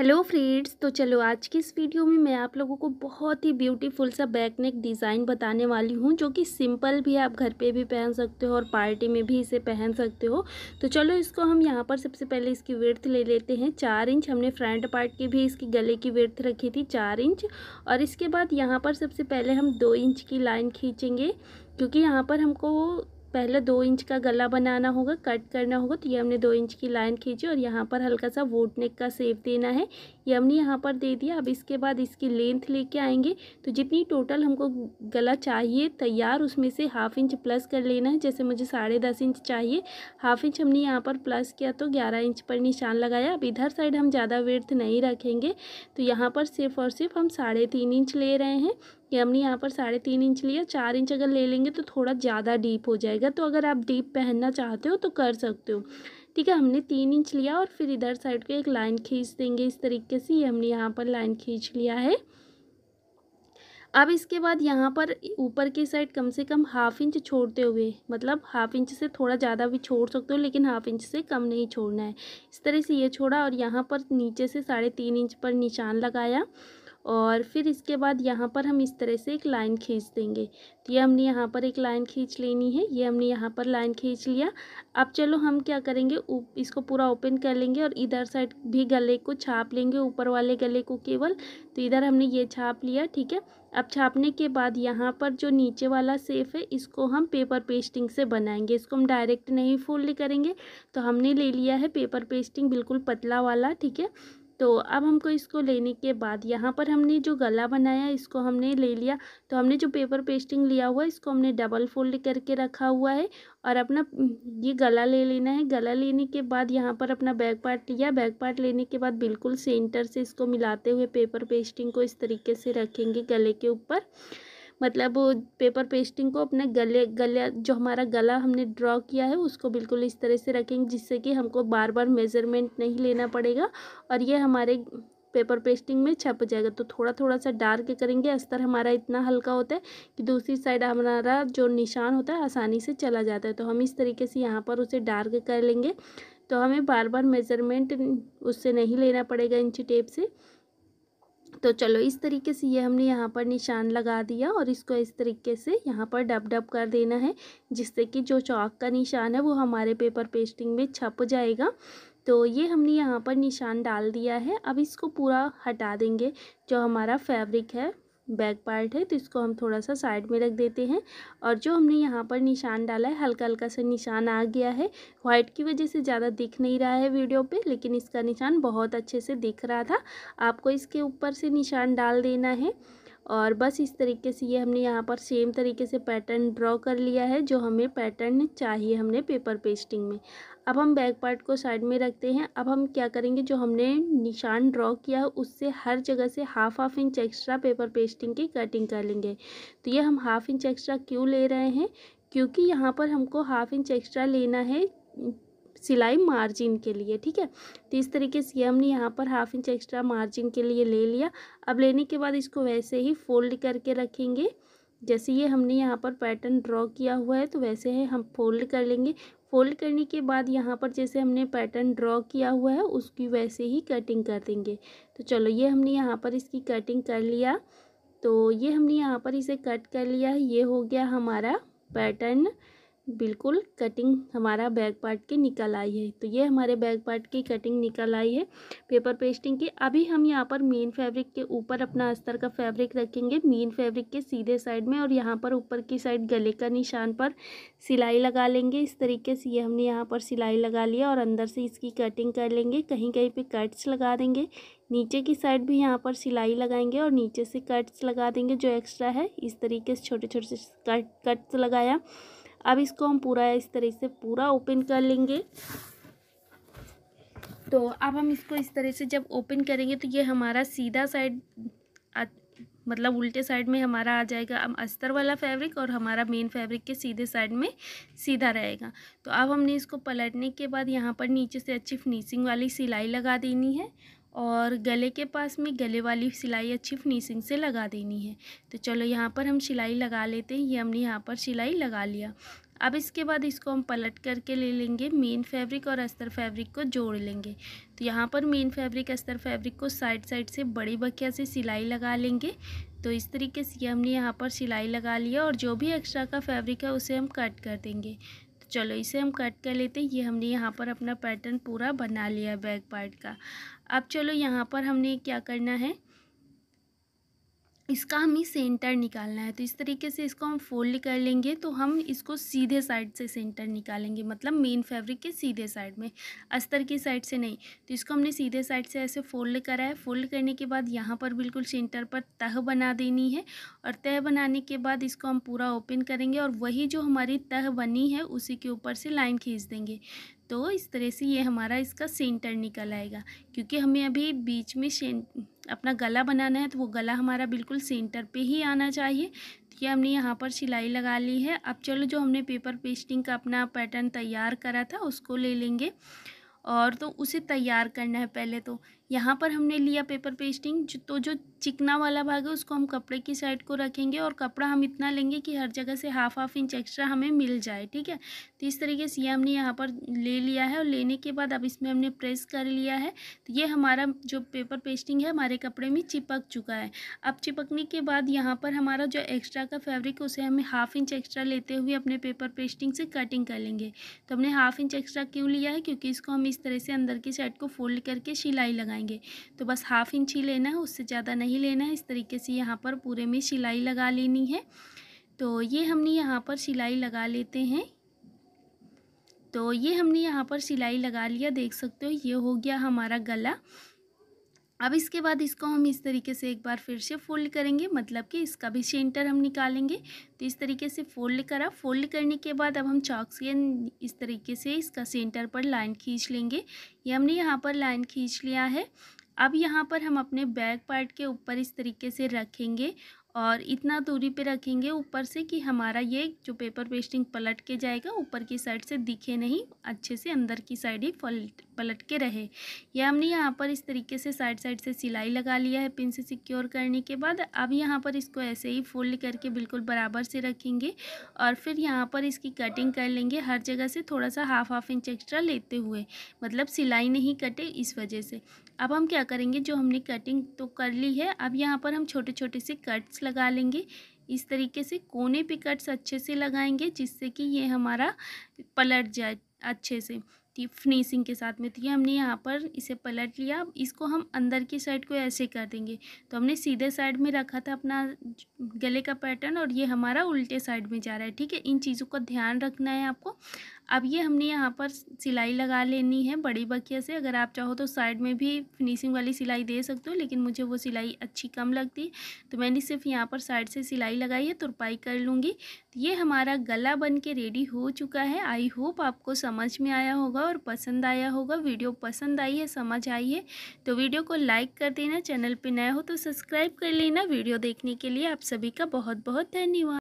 hello friends तो चलो आज की इस वीडियो में मैं आप लोगों को बहुत ही ब्यूटीफुल सा बैक नेक डिज़ाइन बताने वाली हूँ जो कि सिंपल भी आप घर पे भी पहन सकते हो और पार्टी में भी इसे पहन सकते हो तो चलो इसको हम यहाँ पर सबसे पहले इसकी विर्थ ले लेते हैं चार इंच हमने फ्रंट पार्ट की भी इसकी गले की विर्थ रखी थी चार इंच और इसके बाद यहाँ पर सबसे पहले हम दो इंच की लाइन खींचेंगे क्योंकि यहाँ पर हमको पहले दो इंच का गला बनाना होगा कट करना होगा तो ये हमने दो इंच की लाइन खींची और यहाँ पर हल्का सा वोट नेक का सेप देना है ये हमने यहाँ पर दे दिया अब इसके बाद इसकी लेंथ लेके आएंगे तो जितनी टोटल हमको गला चाहिए तैयार उसमें से हाफ इंच प्लस कर लेना है जैसे मुझे साढ़े दस इंच चाहिए हाफ इंच हमने यहाँ पर प्लस किया तो ग्यारह इंच पर निशान लगाया अब इधर साइड हम ज़्यादा वेर्थ नहीं रखेंगे तो यहाँ पर सिर्फ और सिर्फ हम साढ़े तीन इंच ले रहे हैं ये हमने यहाँ पर साढ़े तीन इंच लिया चार इंच अगर ले लेंगे तो थोड़ा ज़्यादा डीप हो जाएगा तो अगर आप डीप पहनना चाहते हो तो कर सकते हो ठीक है हमने तीन इंच लिया और फिर इधर साइड को एक लाइन खींच देंगे इस तरीके से ये हमने यहाँ पर लाइन खींच लिया है अब इसके बाद यहाँ पर ऊपर की साइड कम से कम हाफ इंच छोड़ते हुए मतलब हाफ इंच से थोड़ा ज़्यादा भी छोड़ सकते हो लेकिन हाफ इंच से कम नहीं छोड़ना है इस तरह से ये छोड़ा और यहाँ पर नीचे से साढ़े तीन इंच पर निशान लगाया और फिर इसके बाद यहाँ पर हम इस तरह से एक लाइन खींच देंगे तो ये हमने यहाँ पर एक लाइन खींच लेनी है ये हमने यहाँ पर लाइन खींच लिया अब चलो हम क्या करेंगे इसको पूरा ओपन कर लेंगे और इधर साइड भी गले को छाप लेंगे ऊपर वाले गले को केवल तो इधर हमने ये छाप लिया ठीक है अब छापने के बाद यहाँ पर जो नीचे वाला सेफ है इसको हम पेपर पेस्टिंग से बनाएंगे इसको हम डायरेक्ट नहीं फोल्ड करेंगे तो हमने ले लिया है पेपर पेस्टिंग बिल्कुल पतला वाला ठीक है तो अब हमको इसको लेने के बाद यहाँ पर हमने जो गला बनाया इसको हमने ले लिया तो हमने जो पेपर पेस्टिंग लिया हुआ है इसको हमने डबल फोल्ड करके रखा हुआ है और अपना ये गला ले लेना है गला लेने के बाद यहाँ पर अपना बैक पार्ट लिया बैक पार्ट लेने के बाद बिल्कुल सेंटर से इसको मिलाते हुए पेपर पेस्टिंग को इस तरीके से रखेंगे गले के ऊपर मतलब पेपर पेस्टिंग को अपने गले गले जो हमारा गला हमने ड्रॉ किया है उसको बिल्कुल इस तरह से रखेंगे जिससे कि हमको बार बार मेज़रमेंट नहीं लेना पड़ेगा और ये हमारे पेपर पेस्टिंग में छप जाएगा तो थोड़ा थोड़ा सा डार्क करेंगे अस्तर हमारा इतना हल्का होता है कि दूसरी साइड हमारा जो निशान होता है आसानी से चला जाता है तो हम इस तरीके से यहाँ पर उसे डार्क कर लेंगे तो हमें बार बार मेज़रमेंट उससे नहीं लेना पड़ेगा इंची टेप से तो चलो इस तरीके से ये हमने यहाँ पर निशान लगा दिया और इसको इस तरीके से यहाँ पर डब डब कर देना है जिससे कि जो चौक का निशान है वो हमारे पेपर पेस्टिंग में छप जाएगा तो ये हमने यहाँ पर निशान डाल दिया है अब इसको पूरा हटा देंगे जो हमारा फैब्रिक है बैक पार्ट है तो इसको हम थोड़ा सा साइड में रख देते हैं और जो हमने यहाँ पर निशान डाला है हल्का हल्का सा निशान आ गया है वाइट की वजह से ज़्यादा दिख नहीं रहा है वीडियो पे लेकिन इसका निशान बहुत अच्छे से दिख रहा था आपको इसके ऊपर से निशान डाल देना है और बस इस तरीके से ये हमने यहाँ पर सेम तरीके से पैटर्न ड्रॉ कर लिया है जो हमें पैटर्न चाहिए हमने पेपर पेस्टिंग में अब हम बैक पार्ट को साइड में रखते हैं अब हम क्या करेंगे जो हमने निशान ड्रॉ किया है उससे हर जगह से half half inch extra paper pasting की कटिंग कर लेंगे तो ये हम हाफ इंच एक्स्ट्रा क्यों ले रहे हैं क्योंकि यहाँ पर हमको हाफ इंच एक्स्ट्रा लेना है सिलाई मार्जिन के लिए ठीक है तो इस तरीके से हमने यहाँ पर हाफ इंच एक्स्ट्रा मार्जिन के लिए ले लिया अब लेने के बाद इसको वैसे ही फोल्ड करके रखेंगे जैसे ये हमने यहाँ पर पैटर्न ड्रॉ किया हुआ है तो वैसे है हम फोल्ड कर लेंगे फोल्ड करने के बाद यहाँ पर जैसे हमने पैटर्न ड्रॉ किया हुआ है उसकी वैसे ही कटिंग कर देंगे तो चलो ये हमने यहाँ पर इसकी कटिंग कर लिया तो ये हमने यहाँ पर इसे कट कर लिया है ये हो गया हमारा पैटर्न बिल्कुल कटिंग हमारा बैक पार्ट की निकल आई है तो ये हमारे बैक पार्ट की कटिंग निकल आई है पेपर पेस्टिंग की अभी हम यहाँ पर मेन फैब्रिक के ऊपर अपना अस्तर का फैब्रिक रखेंगे मेन फैब्रिक के सीधे साइड में और यहाँ पर ऊपर की साइड गले का निशान पर सिलाई लगा लेंगे इस तरीके से ये हमने यहाँ पर सिलाई लगा लिया और अंदर से इसकी कटिंग कर लेंगे कहीं कहीं पर कट्स लगा देंगे नीचे की साइड भी यहाँ पर सिलाई लगाएंगे और नीचे से कट्स लगा देंगे जो एक्स्ट्रा है इस तरीके से छोटे छोटे से कट कट्स लगाया अब इसको हम पूरा इस तरह से पूरा ओपन कर लेंगे तो अब हम इसको इस तरह से जब ओपन करेंगे तो ये हमारा सीधा साइड मतलब उल्टे साइड में हमारा आ जाएगा अब अस्तर वाला फैब्रिक और हमारा मेन फैब्रिक के सीधे साइड में सीधा रहेगा तो अब हमने इसको पलटने के बाद यहाँ पर नीचे से अच्छी फिनिशिंग वाली सिलाई लगा देनी है और गले के पास में गले वाली सिलाई अच्छी फिनिशिंग से लगा देनी है तो चलो यहाँ पर हम सिलाई लगा लेते हैं ये हमने यहाँ पर सिलाई लगा लिया अब इसके बाद इसको हम पलट करके ले लेंगे मेन फैब्रिक और अस्तर फैब्रिक को जोड़ लेंगे तो यहाँ पर मेन फैब्रिक अस्तर फैब्रिक को साइड साइड से बड़ी बखिया से सिलाई लगा लेंगे तो इस तरीके से हमने यहाँ पर सिलाई लगा लिया और जो भी एक्स्ट्रा का फैब्रिक है उसे हम कट कर देंगे चलो इसे हम कट कर लेते हैं ये हमने यहाँ पर अपना पैटर्न पूरा बना लिया है बैक पार्ट का अब चलो यहाँ पर हमने क्या करना है इसका हमें सेंटर निकालना है तो इस तरीके से इसको हम फोल्ड कर लेंगे तो हम इसको सीधे साइड से सेंटर निकालेंगे मतलब मेन फैब्रिक के सीधे साइड में अस्तर की साइड से नहीं तो इसको हमने सीधे साइड से ऐसे फोल्ड करा है फोल्ड करने के बाद यहाँ पर बिल्कुल सेंटर पर तह बना देनी है और तह बनाने के बाद इसको हम पूरा ओपन करेंगे और वही जो हमारी तह बनी है उसी के ऊपर से लाइन खींच देंगे तो इस तरह से ये हमारा इसका सेंटर निकल आएगा क्योंकि हमें अभी बीच में अपना गला बनाना है तो वो गला हमारा बिल्कुल सेंटर पे ही आना चाहिए तो ये हमने यहाँ पर सिलाई लगा ली है अब चलो जो हमने पेपर पेस्टिंग का अपना पैटर्न तैयार करा था उसको ले लेंगे और तो उसे तैयार करना है पहले तो यहाँ पर हमने लिया पेपर पेस्टिंग तो जो चिकना वाला भाग है उसको हम कपड़े की साइड को रखेंगे और कपड़ा हम इतना लेंगे कि हर जगह से हाफ हाफ इंच एक्स्ट्रा हमें मिल जाए ठीक है तो इस तरीके से ये हमने यहाँ पर ले लिया है और लेने के बाद अब इसमें हमने प्रेस कर लिया है तो ये हमारा जो पेपर पेस्टिंग है हमारे कपड़े में चिपक चुका है अब चिपकने के बाद यहाँ पर हमारा जो एक्स्ट्रा का फैब्रिक उसे हमें हाफ इंच एक्स्ट्रा लेते हुए अपने पेपर पेस्टिंग से कटिंग कर लेंगे तो हमने हाफ इंच एक्स्ट्रा क्यों लिया है क्योंकि इसको हम इस तरह से अंदर की साइड को फोल्ड करके सिलाई लगाएंगे लगाएंगे तो बस हाफ़ इंच ही लेना है उससे ज़्यादा नहीं लेना है इस तरीके से यहाँ पर पूरे में सिलाई लगा लेनी है तो ये हमने यहाँ पर सिलाई लगा लेते हैं तो ये हमने यहाँ पर सिलाई लगा लिया देख सकते हो ये हो गया हमारा गला अब इसके बाद इसको हम इस तरीके से एक बार फिर से फोल्ड करेंगे मतलब कि इसका भी सेंटर हम निकालेंगे तो इस तरीके से फोल्ड करा फोल्ड करने के बाद अब हम चौक से इस तरीके से इसका सेंटर पर लाइन खींच लेंगे ये हमने यहाँ पर लाइन खींच लिया है अब यहाँ पर हम अपने बैक पार्ट के ऊपर इस तरीके से रखेंगे और इतना दूरी पे रखेंगे ऊपर से कि हमारा ये जो पेपर पेस्टिंग पलट के जाएगा ऊपर की साइड से दिखे नहीं अच्छे से अंदर की साइड ही पलट पलट के रहे ये हमने यहाँ पर इस तरीके से साइड साइड से सिलाई लगा लिया है पिन से सिक्योर करने के बाद अब यहाँ पर इसको ऐसे ही फोल्ड करके बिल्कुल बराबर से रखेंगे और फिर यहाँ पर इसकी कटिंग कर लेंगे हर जगह से थोड़ा सा हाफ हाफ इंच एक्स्ट्रा लेते हुए मतलब सिलाई नहीं कटे इस वजह से अब हम क्या करेंगे जो हमने कटिंग तो कर ली है अब यहाँ पर हम छोटे छोटे से कट्स लगा लेंगे इस तरीके से कोने पे कट्स अच्छे से लगाएंगे जिससे कि ये हमारा पलट जाए अच्छे से फिनिशिंग के साथ में तो ये हमने यहाँ पर इसे पलट लिया इसको हम अंदर की साइड को ऐसे कर देंगे तो हमने सीधे साइड में रखा था अपना गले का पैटर्न और ये हमारा उल्टे साइड में जा रहा है ठीक है इन चीज़ों का ध्यान रखना है आपको अब ये हमने यहाँ पर सिलाई लगा लेनी है बड़ी बखिया से अगर आप चाहो तो साइड में भी फिनिशिंग वाली सिलाई दे सकते हो लेकिन मुझे वो सिलाई अच्छी कम लगती तो मैंने सिर्फ यहाँ पर साइड से सिलाई लगाई है तुरपाई कर लूँगी तो ये हमारा गला बन के रेडी हो चुका है आई होप आपको समझ में आया होगा और पसंद आया होगा वीडियो पसंद आई है समझ आई है तो वीडियो को लाइक कर देना चैनल पर नया हो तो सब्सक्राइब कर लेना वीडियो देखने के लिए आप सभी का बहुत बहुत धन्यवाद